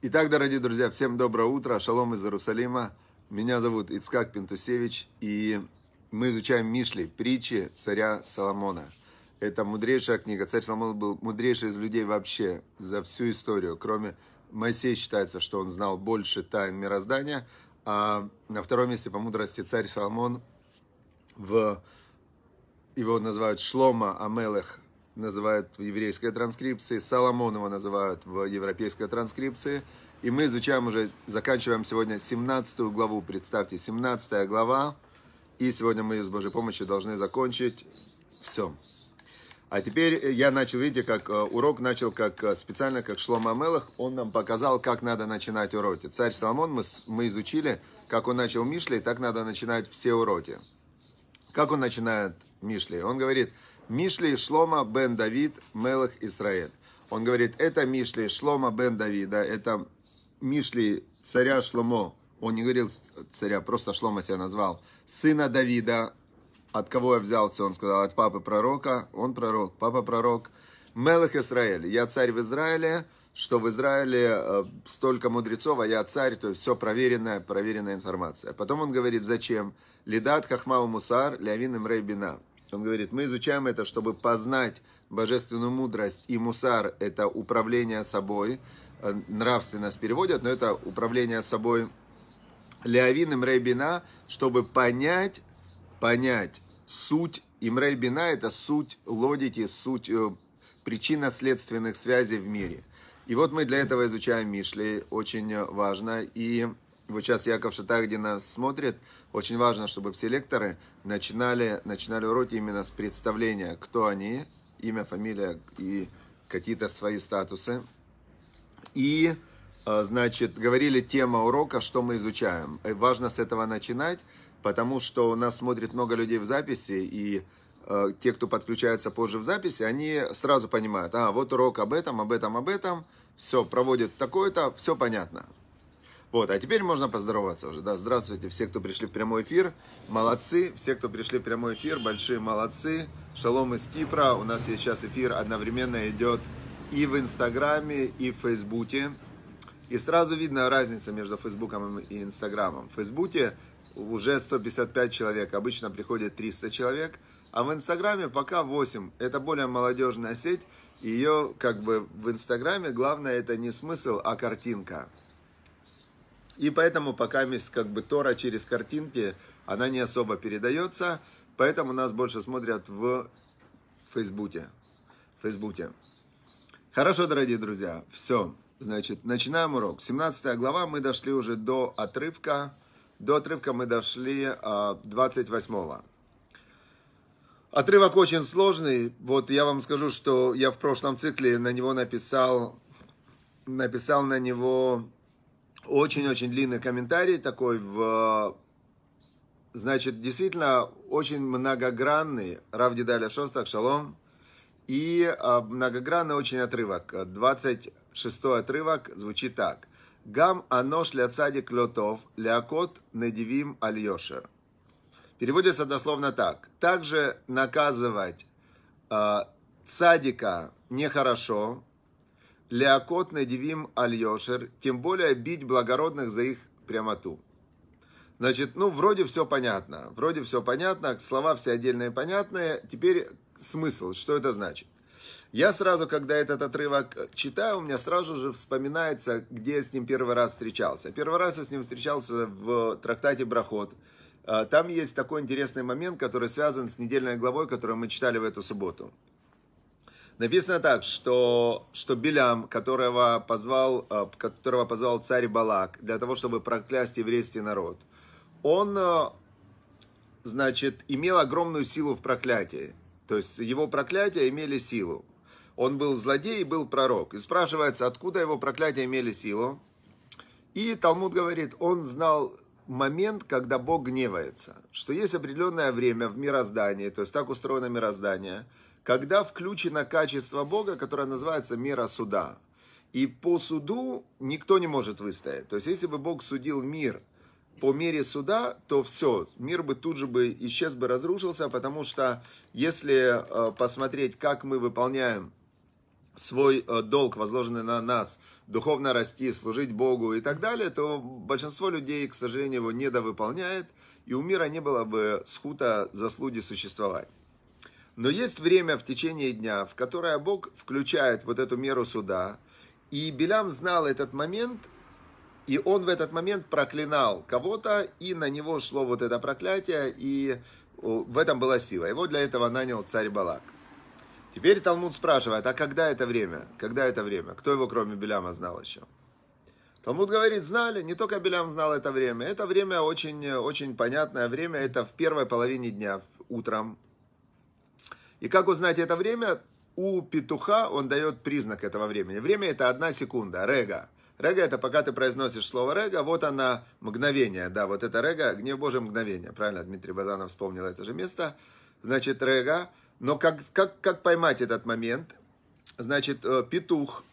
Итак, дорогие друзья, всем доброе утро, шалом из Иерусалима. Меня зовут Ицкак Пентусевич, и мы изучаем Мишли, притчи царя Соломона. Это мудрейшая книга. Царь Соломон был мудрейший из людей вообще за всю историю, кроме Моисея считается, что он знал больше тайн мироздания, а на втором месте по мудрости царь Соломон в его называют Шлома Амелех называют в еврейской транскрипции, Соломонова называют в европейской транскрипции. И мы изучаем уже, заканчиваем сегодня 17 главу. Представьте, 17 глава. И сегодня мы с Божьей помощью должны закончить все. А теперь я начал, видите, как э, урок начал как э, специально, как Шлома Мелах. Он нам показал, как надо начинать уроки. Царь Соломон, мы, мы изучили, как он начал Мишли, так надо начинать все уроки. Как он начинает Мишли? Он говорит – Мишли Шлома бен Давид Мелах Израиль. Он говорит, это Мишли Шлома бен Давида, это Мишли царя Шломо. Он не говорил царя, просто Шлома себя назвал. Сына Давида, от кого я взялся, он сказал, от папы пророка. Он пророк, папа пророк. Мелах Израиль, я царь в Израиле, что в Израиле э, столько мудрецов, а я царь, то есть все проверенная, проверенная информация. Потом он говорит, зачем? Лидат Хахмау Мусар, Лявин Имрей Бина. Он говорит, мы изучаем это, чтобы познать божественную мудрость. И мусар – это управление собой. Э, Нравственность переводят, но это управление собой Леовин Имрейбина, чтобы понять, понять суть. Имрейбина – это суть логики, суть э, причинно-следственных связей в мире. И вот мы для этого изучаем Мишли, очень важно. И вот сейчас Яков нас смотрит. Очень важно, чтобы все лекторы начинали, начинали уроки именно с представления, кто они, имя, фамилия и какие-то свои статусы. И, а, значит, говорили тема урока, что мы изучаем. И э, важно с этого начинать, потому что у нас смотрит много людей в записи, и э, те, кто подключается позже в записи, они сразу понимают, а, вот урок об этом, об этом, об этом, все, проводит такое-то, все понятно. Вот, а теперь можно поздороваться уже, да, здравствуйте, все, кто пришли в прямой эфир, молодцы, все, кто пришли в прямой эфир, большие молодцы, шалом из Кипра, у нас есть сейчас эфир, одновременно идет и в Инстаграме, и в Фейсбуке, и сразу видно разница между Фейсбуком и Инстаграмом. В Фейсбуке уже 155 человек, обычно приходит 300 человек, а в Инстаграме пока 8, это более молодежная сеть, ее как бы в Инстаграме главное это не смысл, а картинка. И поэтому пока как бы Тора через картинки, она не особо передается, поэтому нас больше смотрят в Фейсбуке. В Фейсбуке. Хорошо, дорогие друзья, все. Значит, начинаем урок. 17 глава, мы дошли уже до отрывка. До отрывка мы дошли 28 а, -го. Отрывок очень сложный. Вот я вам скажу, что я в прошлом цикле на него написал, написал на него очень-очень длинный комментарий такой в... Значит, действительно, очень многогранный Рав Шостак, шалом. И а, многогранный очень отрывок. 26 отрывок звучит так. Гам анош ля цадик лотов лякот недивим альешер. Переводится дословно так. Также наказывать э, цадика нехорошо, Леокот Надивим аль тем более бить благородных за их прямоту. Значит, ну, вроде все понятно. Вроде все понятно, слова все отдельные понятные. Теперь смысл, что это значит. Я сразу, когда этот отрывок читаю, у меня сразу же вспоминается, где я с ним первый раз встречался. Первый раз я с ним встречался в трактате «Брахот». Э, там есть такой интересный момент, который связан с недельной главой, которую мы читали в эту субботу. Написано так, что, что Белям, которого позвал, э, которого позвал царь Балак для того, чтобы проклясть еврейский народ, он, э, значит, имел огромную силу в проклятии. То есть его проклятия имели силу. Он был злодей и был пророк. И спрашивается, откуда его проклятия имели силу. И Талмуд говорит, он знал момент, когда Бог гневается. Что есть определенное время в мироздании, то есть так устроено мироздание – когда включено качество Бога, которое называется мера суда. И по суду никто не может выстоять. То есть, если бы Бог судил мир по мере суда, то все, мир бы тут же бы исчез бы, разрушился, потому что если э, посмотреть, как мы выполняем свой э, долг, возложенный на нас, духовно расти, служить Богу и так далее, то большинство людей, к сожалению, его недовыполняет, и у мира не было бы схута заслуги существовать. Но есть время в течение дня, в которое Бог включает вот эту меру суда. И Белям знал этот момент, и он в этот момент проклинал кого-то, и на него шло вот это проклятие, и в этом была сила. Его для этого нанял царь Балак. Теперь Талмуд спрашивает, а когда это время? Когда это время? Кто его кроме Беляма знал еще? Талмуд говорит, знали, не только Белям знал это время. Это время очень, очень понятное время, это в первой половине дня, утром, и как узнать это время? У петуха он дает признак этого времени. Время это одна секунда, рега. Рега это пока ты произносишь слово рега, вот она мгновение, да, вот это рега, гнев Божий мгновение, правильно, Дмитрий Базанов вспомнил это же место, значит рега, но как, как, как поймать этот момент, значит э, петух,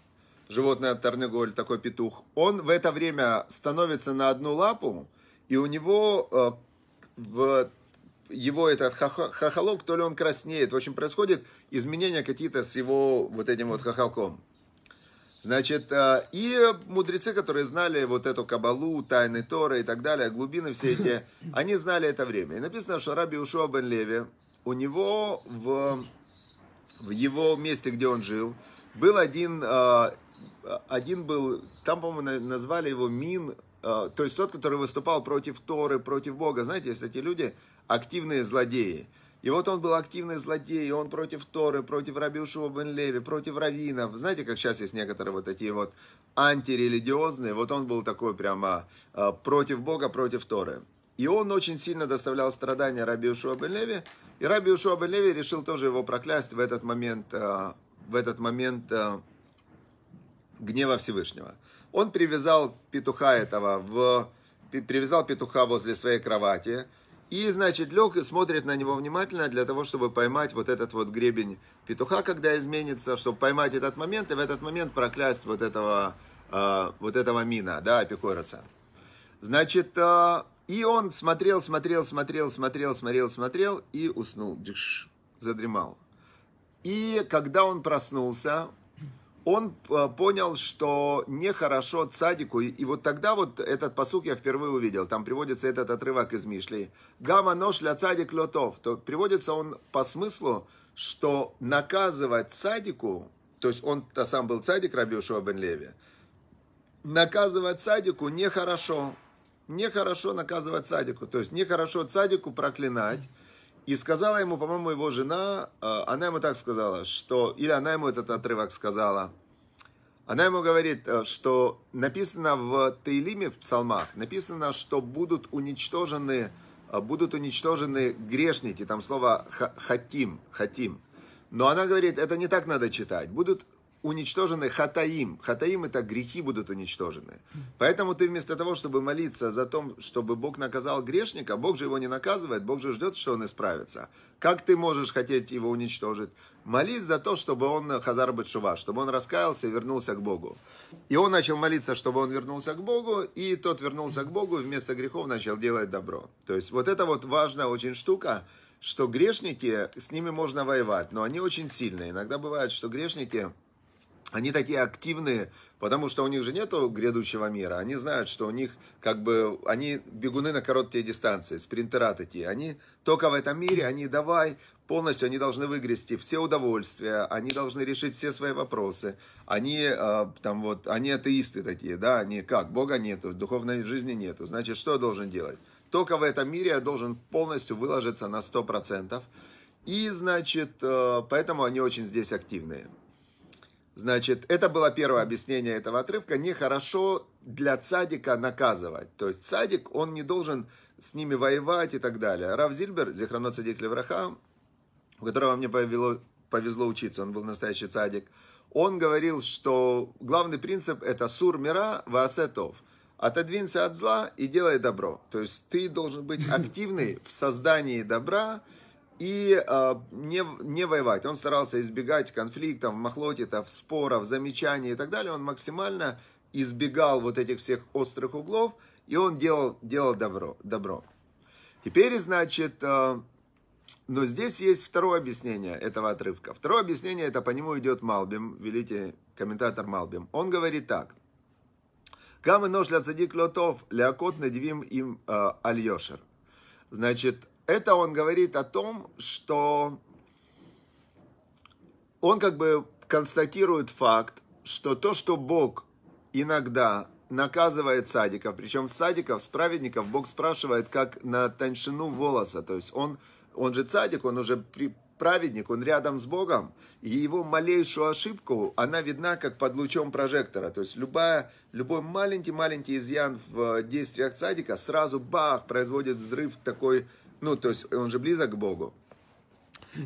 животное от Тарнеголь, такой петух, он в это время становится на одну лапу, и у него э, в его этот хохолок, то ли он краснеет. В общем, происходит изменения какие-то с его вот этим вот хохолком. Значит, э, и мудрецы, которые знали вот эту кабалу, тайны Торы и так далее, глубины все эти, они знали это время. И написано, что Раби Ушуа бен Леви, у него в, в его месте, где он жил, был один, э, один был, там, по-моему, назвали его Мин, э, то есть тот, который выступал против Торы, против Бога. Знаете, есть эти люди, активные злодеи. И вот он был активный злодей, он против Торы, против Рабиушева бен Леви, против Равинов. Знаете, как сейчас есть некоторые вот такие вот антирелигиозные, вот он был такой прямо э, против Бога, против Торы. И он очень сильно доставлял страдания Рабиушева бен Леви, и Рабиушева бен Леви решил тоже его проклясть в этот момент, э, в этот момент э, гнева Всевышнего. Он привязал петуха этого в, привязал петуха возле своей кровати, и, значит, лег и смотрит на него внимательно для того, чтобы поймать вот этот вот гребень петуха, когда изменится, чтобы поймать этот момент и в этот момент проклясть вот этого, э, вот этого мина, да, апикороса. Значит, э, и он смотрел, смотрел, смотрел, смотрел, смотрел, смотрел и уснул, задремал. И когда он проснулся, он э, понял, что нехорошо цадику. И, и вот тогда вот этот посук я впервые увидел. Там приводится этот отрывок из Мишли. Гама нож для цадик лотов. То приводится он по смыслу, что наказывать цадику, то есть он -то сам был цадик Рабиушева бен Леви, наказывать цадику нехорошо. Нехорошо наказывать цадику. То есть нехорошо цадику проклинать. И сказала ему, по-моему, его жена, э, она ему так сказала, что, или она ему этот отрывок сказала, она ему говорит, э, что написано в Таилиме, в псалмах, написано, что будут уничтожены, э, будут уничтожены грешники, там слово «хатим», «хатим». Но она говорит, это не так надо читать, будут уничтожены хатаим. Хатаим это грехи будут уничтожены. Поэтому ты вместо того, чтобы молиться за то, чтобы Бог наказал грешника, Бог же его не наказывает, Бог же ждет, что он исправится. Как ты можешь хотеть его уничтожить? Молись за то, чтобы он, Хазар Батшува, чтобы он раскаялся и вернулся к Богу. И он начал молиться, чтобы он вернулся к Богу, и тот вернулся к Богу и вместо грехов начал делать добро. То есть вот это вот важная очень штука, что грешники, с ними можно воевать, но они очень сильные. Иногда бывает, что грешники они такие активные, потому что у них же нету грядущего мира. Они знают, что у них как бы, они бегуны на короткие дистанции, спринтера такие. Они только в этом мире, они давай, полностью они должны выгрести все удовольствия, они должны решить все свои вопросы. Они э, там вот, они атеисты такие, да, они как, Бога нету, духовной жизни нету. Значит, что я должен делать? Только в этом мире я должен полностью выложиться на 100%. И, значит, э, поэтому они очень здесь активные. Значит, это было первое объяснение этого отрывка. Нехорошо для цадика наказывать. То есть цадик, он не должен с ними воевать и так далее. Рав Зильбер, Зихранот Садик Левраха, у которого мне повело, повезло учиться, он был настоящий цадик, он говорил, что главный принцип это сур мира ваасетов. Отодвинься от зла и делай добро. То есть ты должен быть активный в создании добра, и э, не, не воевать. Он старался избегать конфликтов, махлотитов, споров, замечаний и так далее. Он максимально избегал вот этих всех острых углов, и он делал, делал добро, добро. Теперь, значит, э, но здесь есть второе объяснение этого отрывка. Второе объяснение, это по нему идет Малбим, великий комментатор Малбим. Он говорит так. Камы нож для цадик лотов, леокот надевим им э, а, альешер. Значит, это он говорит о том, что он как бы констатирует факт, что то, что Бог иногда наказывает садиков, причем садиков, с праведников, Бог спрашивает, как на тоньшину волоса, то есть он, он же садик, он уже при, праведник, он рядом с Богом, и его малейшую ошибку, она видна как под лучом прожектора. То есть любая, любой маленький-маленький изъян в э, действиях садика сразу бах, производит взрыв такой ну, то есть он же близок к Богу.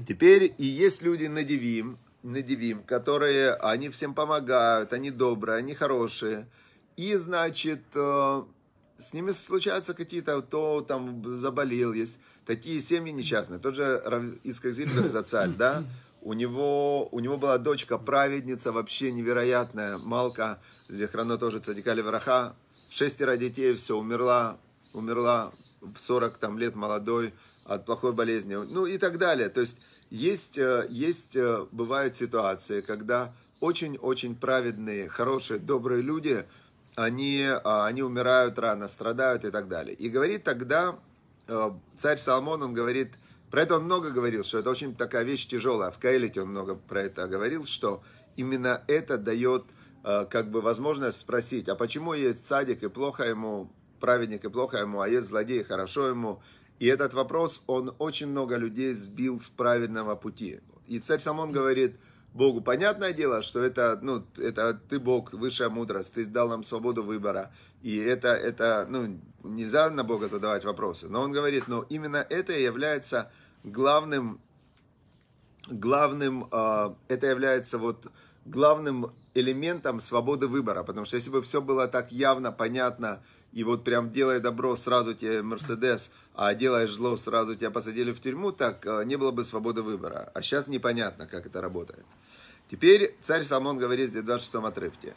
Теперь и есть люди надевим, надевим, которые, они всем помогают, они добрые, они хорошие. И, значит, э, с ними случаются какие-то, то там заболел, есть такие семьи несчастные. Тот же Ицкак Зильбер Зацаль, да, у него, у него была дочка праведница, вообще невероятная, Малка, Зехрана тоже Цадикали Враха, шестеро детей, все, умерла, умерла, в 40 там, лет молодой, от плохой болезни, ну и так далее. То есть есть, э, есть э, бывают ситуации, когда очень-очень праведные, хорошие, добрые люди, они, а, они умирают рано, страдают и так далее. И говорит тогда э, царь Соломон, он говорит, про это он много говорил, что это очень такая вещь тяжелая. В Каэлите он много про это говорил, что именно это дает как бы возможность спросить, а почему есть садик и плохо ему, праведник и плохо ему, а есть злодей, хорошо ему. И этот вопрос, он очень много людей сбил с правильного пути. И царь Самон говорит Богу, понятное дело, что это, ну, это ты Бог, высшая мудрость, ты дал нам свободу выбора. И это, это, ну, нельзя на Бога задавать вопросы. Но он говорит, но именно это является главным, главным, э, это является вот главным элементом свободы выбора. Потому что если бы все было так явно, понятно, и вот прям делая добро, сразу тебе Мерседес, а делаешь зло, сразу тебя посадили в тюрьму, так э, не было бы свободы выбора. А сейчас непонятно, как это работает. Теперь царь Соломон говорит здесь в 26 отрывке.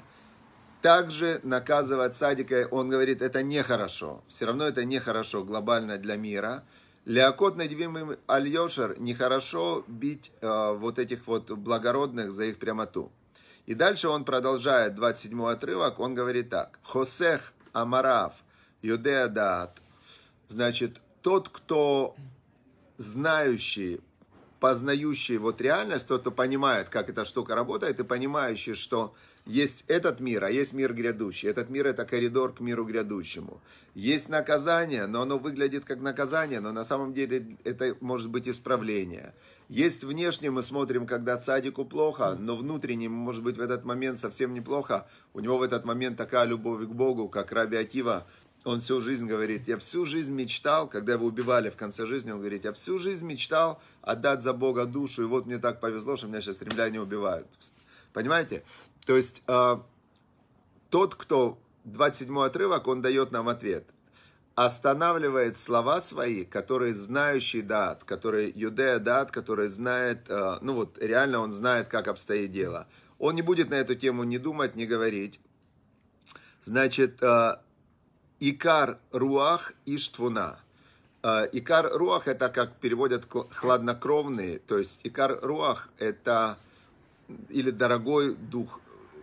Также наказывать садика, он говорит, это нехорошо. Все равно это нехорошо глобально для мира. Леокот Надивим Аль-Йошер, нехорошо бить э, вот этих вот благородных за их прямоту. И дальше он продолжает 27 отрывок, он говорит так. Хосех Амарав, Юдеадат. Значит, тот, кто знающий, познающий вот реальность, тот, кто понимает, как эта штука работает, и понимающий, что есть этот мир, а есть мир грядущий. Этот мир – это коридор к миру грядущему. Есть наказание, но оно выглядит как наказание, но на самом деле это может быть исправление. Есть внешне мы смотрим, когда цадику плохо, но внутренне, может быть, в этот момент совсем неплохо. У него в этот момент такая любовь к Богу, как Раби Акива. Он всю жизнь говорит, я всю жизнь мечтал, когда его убивали в конце жизни, он говорит, я всю жизнь мечтал отдать за Бога душу, и вот мне так повезло, что меня сейчас римляне убивают. Понимаете? То есть э, тот, кто 27 отрывок, он дает нам ответ останавливает слова свои, которые знающий дат, который Юдея дат, который знает, э, ну вот реально он знает, как обстоит дело. Он не будет на эту тему не думать, не говорить. Значит, э, Икар Руах и Иштвуна. Э, икар Руах это как переводят хладнокровные, то есть Икар Руах это или дорогой дух,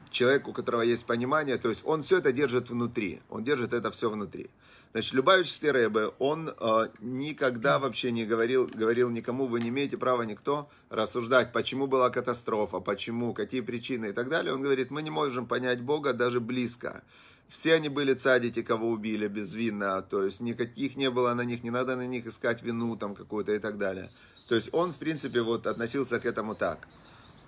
человек, у которого есть понимание, то есть он все это держит внутри, он держит это все внутри. Значит, Любавичский Рэбе, он э, никогда вообще не говорил, говорил никому, вы не имеете права никто рассуждать, почему была катастрофа, почему, какие причины и так далее. Он говорит, мы не можем понять Бога даже близко. Все они были цадики, кого убили безвинно, то есть никаких не было на них, не надо на них искать вину там какую-то и так далее. То есть он, в принципе, вот относился к этому так.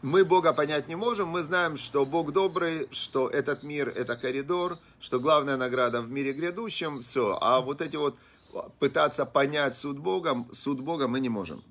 Мы Бога понять не можем, мы знаем, что Бог добрый, что этот мир – это коридор, что главная награда в мире грядущем, все. А вот эти вот а, пытаться понять суд Бога, суд Бога мы не можем.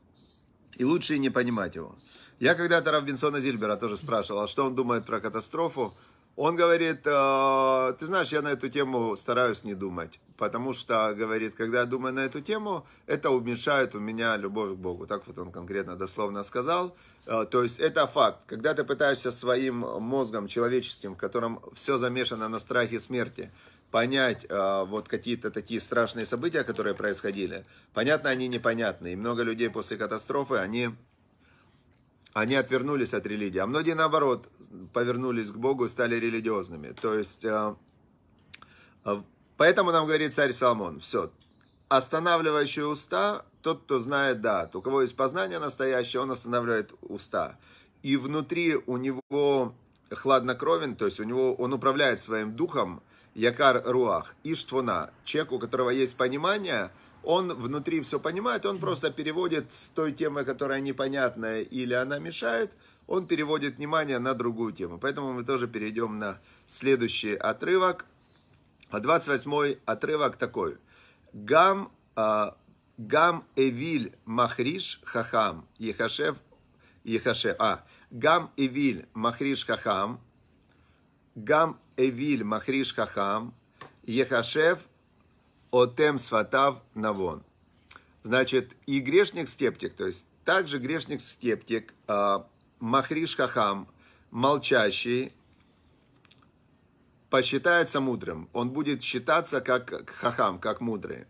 И лучше и не понимать его. Я когда-то Равбинсона Зильбера тоже спрашивал, а что он думает про катастрофу. Он говорит, «А, ты знаешь, я на эту тему стараюсь не думать, потому что, говорит, когда я думаю на эту тему, это уменьшает у меня любовь к Богу. Так вот он конкретно дословно сказал. Э, то есть это факт. Когда ты пытаешься своим мозгом человеческим, в котором все замешано на страхе смерти, понять э, вот какие-то такие страшные события, которые происходили, понятно, они непонятны. И много людей после катастрофы, они, они отвернулись от религии. А многие, наоборот, повернулись к Богу и стали религиозными. То есть, э, э, поэтому нам говорит царь Соломон, все, останавливающие уста тот, кто знает, да, у кого есть познание настоящее, он останавливает уста. И внутри у него хладнокровен, то есть у него, он управляет своим духом, якар руах, иштвуна, человек, у которого есть понимание, он внутри все понимает, он просто переводит с той темы, которая непонятная или она мешает, он переводит внимание на другую тему. Поэтому мы тоже перейдем на следующий отрывок. 28 а отрывок такой. Гам а, Гам Эвиль Махриш Хахам Ехашев Ехашев. А. Гам Эвиль Махриш Хахам. Гам Эвиль Махриш Хахам. Ехашев Отем Сватав Навон. Значит, и грешник-скептик, то есть также грешник-скептик, а, Махриш Хахам, молчащий, посчитается мудрым. Он будет считаться как хахам, как мудрый.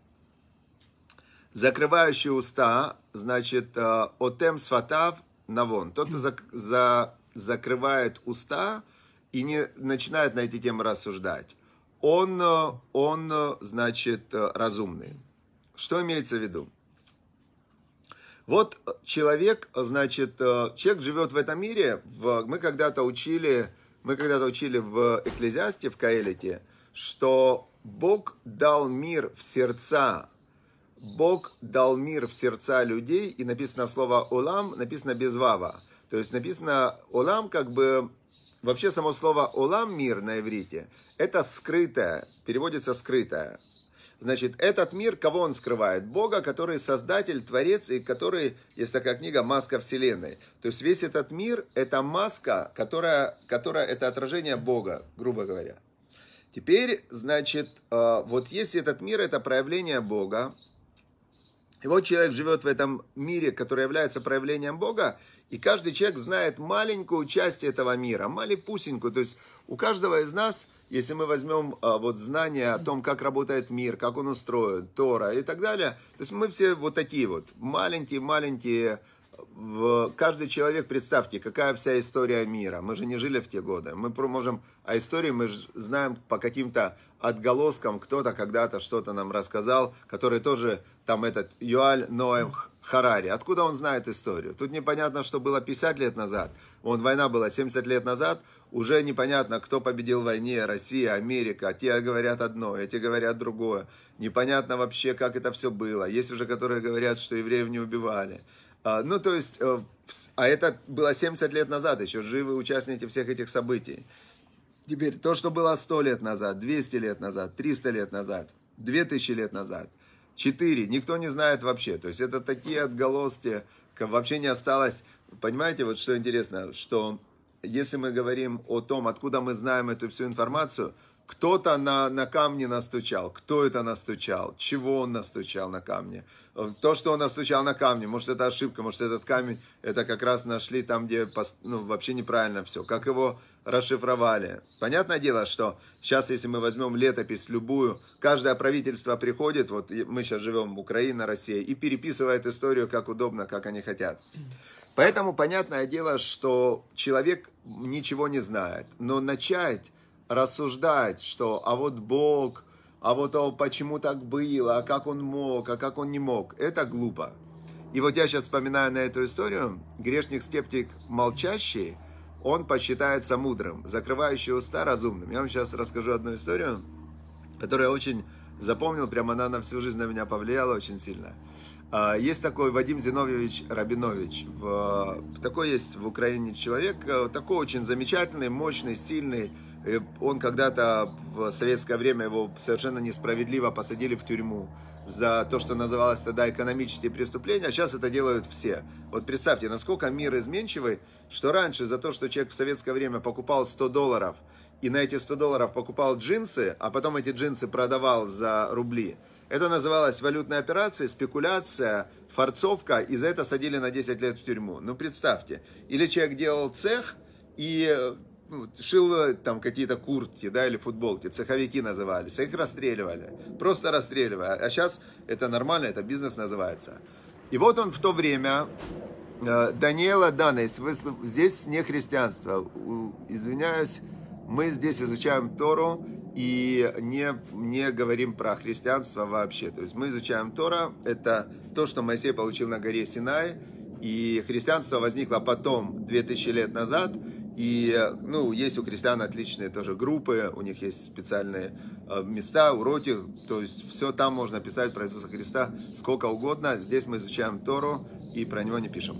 Закрывающий уста, значит, э, отем сватав навон. Тот, кто за, за, закрывает уста и не начинает на эти темы рассуждать, он, э, он, э, значит, разумный. Что имеется в виду? Вот человек, значит, человек живет в этом мире. В, мы когда-то учили, мы когда-то учили в Экклезиасте, в Каэлите, что Бог дал мир в сердца Бог дал мир в сердца людей, и написано слово «олам», написано без «вава». То есть написано «олам» как бы... Вообще само слово «олам» мир на иврите, это скрытое, переводится скрытое. Значит, этот мир, кого он скрывает? Бога, который создатель, творец, и который, есть такая книга «Маска Вселенной». То есть весь этот мир – это маска, которая, которая – это отражение Бога, грубо говоря. Теперь, значит, э, вот если этот мир – это проявление Бога, и вот человек живет в этом мире, который является проявлением Бога, и каждый человек знает маленькую часть этого мира, малепусенькую. То есть у каждого из нас, если мы возьмем а, вот знания о том, как работает мир, как он устроен, Тора и так далее, то есть мы все вот такие вот, маленькие-маленькие, каждый человек, представьте, какая вся история мира. Мы же не жили в те годы. Мы можем о истории мы знаем по каким-то отголоскам. Кто-то когда-то что-то нам рассказал, который тоже там этот Юаль Ноэм Харари. Откуда он знает историю? Тут непонятно, что было 50 лет назад. Вон война была 70 лет назад. Уже непонятно, кто победил в войне, Россия, Америка. Те говорят одно, эти говорят другое. Непонятно вообще, как это все было. Есть уже, которые говорят, что евреев не убивали. А, ну, то есть, э, а это было 70 лет назад, еще живы участники всех этих событий. Теперь, то, что было 100 лет назад, 200 лет назад, 300 лет назад, 2000 лет назад – Четыре. Никто не знает вообще. То есть это такие отголоски, вообще не осталось. Понимаете, вот что интересно, что если мы говорим о том, откуда мы знаем эту всю информацию, кто-то на, на камне настучал, кто это настучал, чего он настучал на камне. То, что он настучал на камне, может это ошибка, может этот камень, это как раз нашли там, где ну, вообще неправильно все. Как его расшифровали. Понятное дело, что сейчас, если мы возьмем летопись любую, каждое правительство приходит, вот мы сейчас живем в Украине, Россия, и переписывает историю как удобно, как они хотят. Поэтому понятное дело, что человек ничего не знает, но начать рассуждать, что а вот Бог, а вот о, почему так было, а как он мог, а как он не мог, это глупо. И вот я сейчас вспоминаю на эту историю, грешник-скептик молчащий – он посчитается мудрым, закрывающий уста разумным. Я вам сейчас расскажу одну историю, которую я очень запомнил, прям она на всю жизнь на меня повлияла очень сильно. А, есть такой Вадим Зиновьевич Рабинович. В, такой есть в Украине человек, э, такой очень замечательный, мощный, сильный. Он когда-то в советское время его совершенно несправедливо посадили в тюрьму за то, что называлось тогда экономические преступления, а сейчас это делают все. Вот представьте, насколько мир изменчивый, что раньше за то, что человек в советское время покупал 100 долларов, и на эти 100 долларов покупал джинсы, а потом эти джинсы продавал за рубли. Это называлось валютной операцией, спекуляция, форцовка, и за это садили на 10 лет в тюрьму. Ну, представьте, или человек делал цех, и э, ну, шил там какие-то куртки, да, или футболки, цеховики назывались, их расстреливали, просто расстреливали. А сейчас это нормально, это бизнес называется. И вот он в то время, э, Даниэла Данес, здесь не христианство, извиняюсь, мы здесь изучаем Тору и не, не говорим про христианство вообще. То есть мы изучаем Тора, это то, что Моисей получил на горе Синай, и христианство возникло потом, 2000 лет назад – и, ну, есть у крестьян отличные тоже группы, у них есть специальные э, места, уроки, то есть все там можно писать про Иисуса Христа сколько угодно. Здесь мы изучаем Тору и про него не пишем.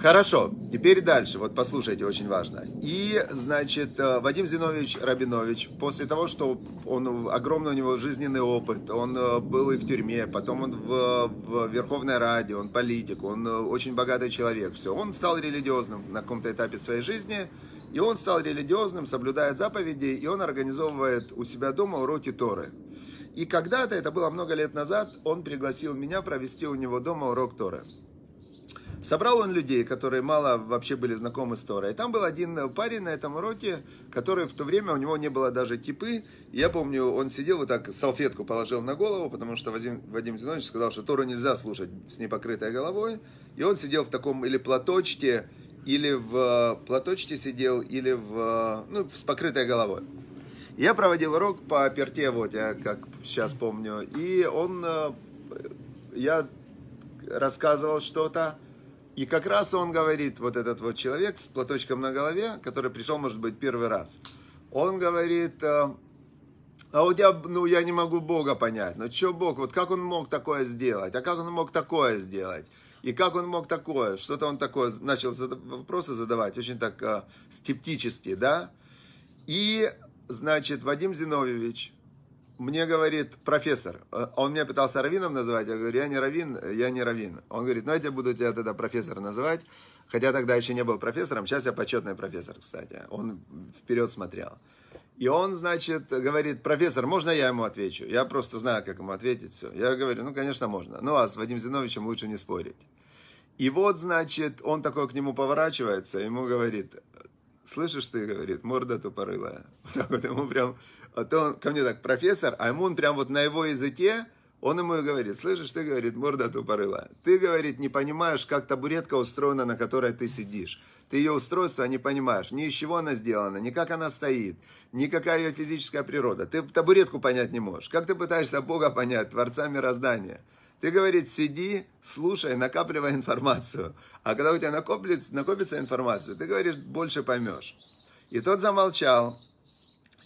Хорошо, теперь дальше, вот послушайте, очень важно. И, значит, э, Вадим Зинович Рабинович, после того, что он, огромный у него жизненный опыт, он э, был и в тюрьме, потом он в, в Верховной Раде, он политик, он э, очень богатый человек, все, он стал религиозным на каком-то этапе своей жизни, и он стал религиозным, соблюдает заповеди, и он организовывает у себя дома уроки Торы. И когда-то, это было много лет назад, он пригласил меня провести у него дома урок Торы. Собрал он людей, которые мало вообще были знакомы с Торой. И там был один парень на этом уроке, который в то время у него не было даже типы. Я помню, он сидел вот так, салфетку положил на голову, потому что Вадим, Вадим Зинович сказал, что Тору нельзя слушать с непокрытой головой. И он сидел в таком или платочке, или в платочке сидел, или в, ну, с покрытой головой. Я проводил урок по перте, вот я как сейчас помню, и он, э, я рассказывал что-то, и как раз он говорит, вот этот вот человек с платочком на голове, который пришел, может быть, первый раз, он говорит, э, а у тебя, ну, я не могу Бога понять. Ну, что Бог, вот как он мог такое сделать? А как он мог такое сделать? И как он мог такое? Что-то он такое начал вопросы задавать, очень так э, скептически, да? И, значит, Вадим Зиновьевич, мне говорит профессор, э, а он меня пытался Равином называть, я говорю, я не Равин, я не Равин. Он говорит, ну я тебя буду тебя тогда профессор называть, хотя тогда еще не был профессором, сейчас я почетный профессор, кстати, он вперед смотрел. И он, значит, говорит, профессор, можно я ему отвечу? Я просто знаю, как ему ответить, все. Я говорю, ну, конечно, можно. Ну, а с Вадим Зиновичем лучше не спорить. И вот, значит, он такой к нему поворачивается, ему говорит, слышишь ты, говорит, морда тупорылая. Вот так вот ему прям а то он ко мне так, профессор, а ему он прям вот на его языке, он ему и говорит, слышишь, ты, говорит, морда тупорыла. Ты, говорит, не понимаешь, как табуретка устроена, на которой ты сидишь. Ты ее устройство не понимаешь, ни из чего она сделана, ни как она стоит, ни какая ее физическая природа. Ты табуретку понять не можешь. Как ты пытаешься Бога понять, Творца мироздания? Ты, говорит, сиди, слушай, накапливай информацию. А когда у тебя накопится, накопится информация, ты, говоришь, больше поймешь. И тот замолчал,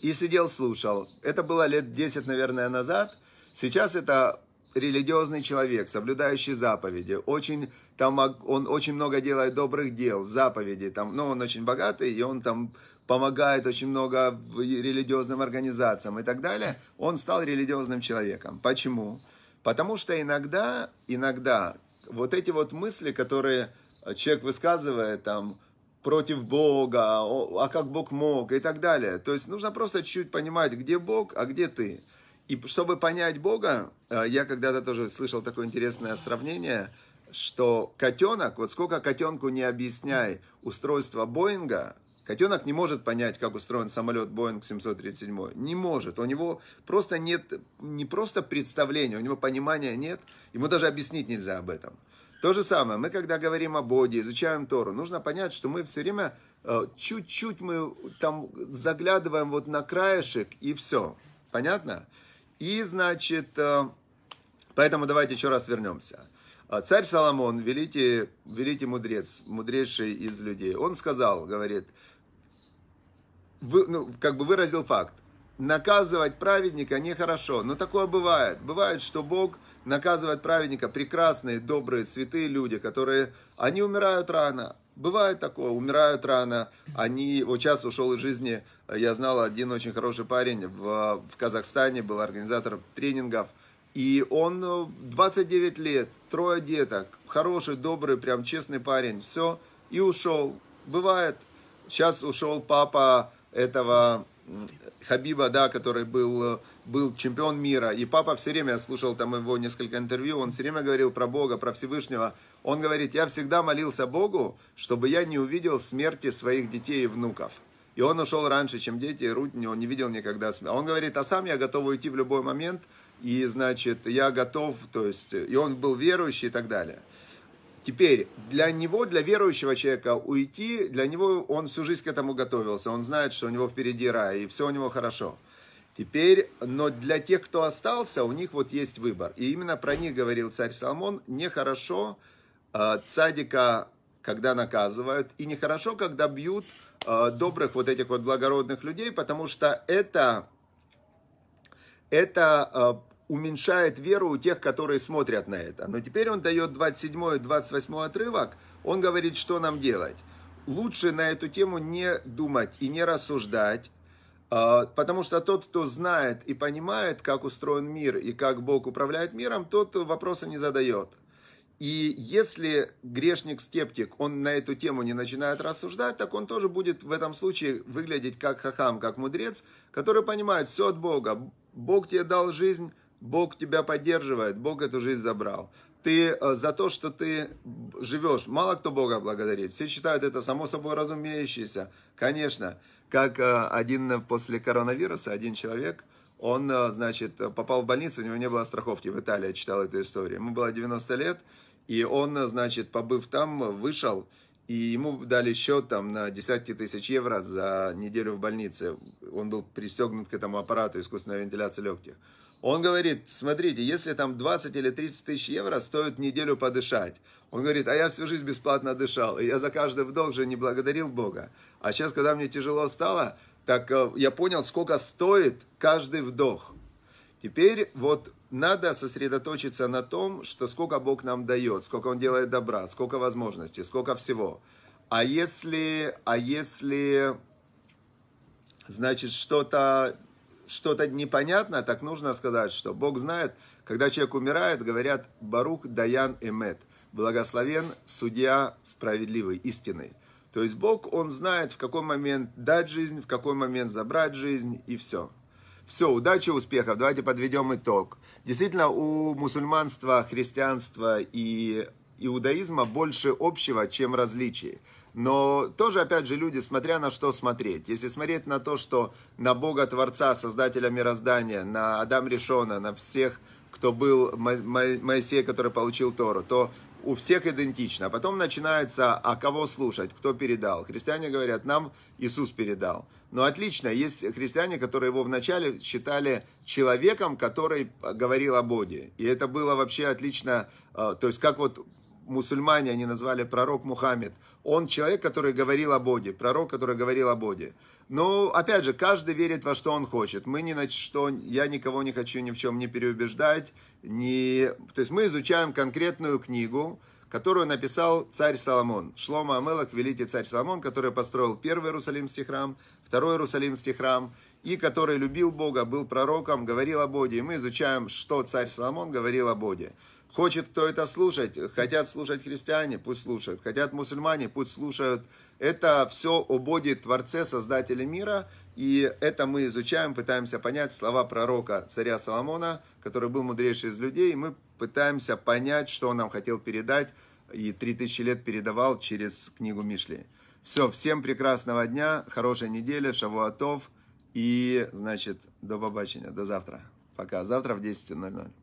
и сидел, слушал. Это было лет 10, наверное, назад. Сейчас это религиозный человек, соблюдающий заповеди, очень там он очень много делает добрых дел, заповеди, там, ну, он очень богатый, и он там помогает очень много религиозным организациям и так далее, он стал религиозным человеком. Почему? Потому что иногда, иногда вот эти вот мысли, которые человек высказывает, там, против Бога, а как Бог мог и так далее. То есть нужно просто чуть-чуть понимать, где Бог, а где ты. И чтобы понять Бога, э, я когда-то тоже слышал такое интересное сравнение, что котенок, вот сколько котенку не объясняй устройство Боинга, котенок не может понять, как устроен самолет Боинг 737. Не может. У него просто нет, не просто представления, у него понимания нет. Ему даже объяснить нельзя об этом. То же самое, мы когда говорим о Боге, изучаем Тору, нужно понять, что мы все время, э, чуть-чуть мы там заглядываем вот на краешек и все. Понятно? И значит, э, поэтому давайте еще раз вернемся. Э, царь Соломон, великий, великий мудрец, мудрейший из людей, он сказал, говорит, вы, ну, как бы выразил факт, наказывать праведника нехорошо, но такое бывает. Бывает, что Бог наказывает праведника прекрасные, добрые, святые люди, которые, они умирают рано. Бывает такое, умирают рано. Они, вот сейчас ушел из жизни, я знал, один очень хороший парень в, в Казахстане, был организатор тренингов. И он 29 э, лет, трое деток, хороший, добрый, прям честный парень, все, и ушел. Бывает. Сейчас ушел папа этого Хабиба, да, который был э, был чемпион мира, и папа все время, я слушал там его несколько интервью, он все время говорил про Бога, про Всевышнего. Он говорит, я всегда молился Богу, чтобы я не увидел смерти своих детей и внуков. И он ушел раньше, чем дети, Рут он не видел никогда смерти. Он говорит, а сам я готов уйти в любой момент, и, значит, я готов, то есть, и он был верующий и так далее. Теперь, для него, для верующего человека уйти, для него он всю жизнь к этому готовился. Он знает, что у него впереди рай, и все у него хорошо. Теперь, но для тех, кто остался, у них вот есть выбор. И именно про них говорил царь Соломон. Нехорошо э, цадика, когда наказывают, и нехорошо, когда бьют э, добрых вот этих вот благородных людей, потому что это, это э, уменьшает веру у тех, которые смотрят на это. Но теперь он дает 27 и 28 отрывок. Он говорит, что нам делать. Лучше на эту тему не думать и не рассуждать, а, потому что тот, кто знает и понимает, как устроен мир и как Бог управляет миром, тот вопросы не задает. И если грешник-скептик, он на эту тему не начинает рассуждать, так он тоже будет в этом случае выглядеть как хахам, как мудрец, который понимает все от Бога. Бог тебе дал жизнь, Бог тебя поддерживает, Бог эту жизнь забрал ты э, за то, что ты живешь, мало кто Бога благодарит. Все считают это само собой разумеющееся. Конечно, как э, один после коронавируса, один человек, он, э, значит, попал в больницу, у него не было страховки в Италии, я читал эту историю. Ему было 90 лет, и он, значит, побыв там, вышел, и ему дали счет там на десятки тысяч евро за неделю в больнице. Он был пристегнут к этому аппарату искусственной вентиляции легких. Он говорит, смотрите, если там 20 или 30 тысяч евро стоит неделю подышать. Он говорит, а я всю жизнь бесплатно дышал, и я за каждый вдох же не благодарил Бога. А сейчас, когда мне тяжело стало, так э, я понял, сколько стоит каждый вдох. Теперь вот надо сосредоточиться на том, что сколько Бог нам дает, сколько Он делает добра, сколько возможностей, сколько всего. А если, а если, значит, что-то что-то непонятно, так нужно сказать, что Бог знает, когда человек умирает, говорят Барух Даян Эмет, благословен судья справедливый, истинный. То есть Бог, Он знает, в какой момент дать жизнь, в какой момент забрать жизнь и все. Все, удачи, успехов. Давайте подведем итог. Действительно, у мусульманства, христианства и иудаизма больше общего, чем различий. Но тоже, опять же, люди, смотря на что смотреть. Если смотреть на то, что на Бога Творца, Создателя мироздания, на Адам Решона, на всех, кто был Моисей, который получил Тору, то у всех идентично. А потом начинается, а кого слушать, кто передал. Христиане говорят, нам Иисус передал. Но отлично, есть христиане, которые его вначале считали человеком, который говорил о Боге. И это было вообще отлично, э, то есть как вот мусульмане, они назвали пророк Мухаммед. Он человек, который говорил о Боге, пророк, который говорил о Боге. Но, опять же, каждый верит во что он хочет. Мы ни на что, я никого не хочу ни в чем не переубеждать. Не... То есть мы изучаем конкретную книгу, которую написал царь Соломон. Шлома Амелах, великий царь Соломон, который построил первый Иерусалимский храм, второй Иерусалимский храм, и который любил Бога, был пророком, говорил о Боге. И мы изучаем, что царь Соломон говорил о Боге. Хочет кто это слушать, хотят слушать христиане, пусть слушают. Хотят мусульмане, пусть слушают. Это все о Боге, Творце, Создателе мира. И это мы изучаем, пытаемся понять слова пророка царя Соломона, который был мудрейший из людей. И мы пытаемся понять, что он нам хотел передать и три тысячи лет передавал через книгу Мишли. Все, всем прекрасного дня, хорошей недели, шавуатов. И, значит, до побачення, до завтра. Пока. Завтра в 10.00.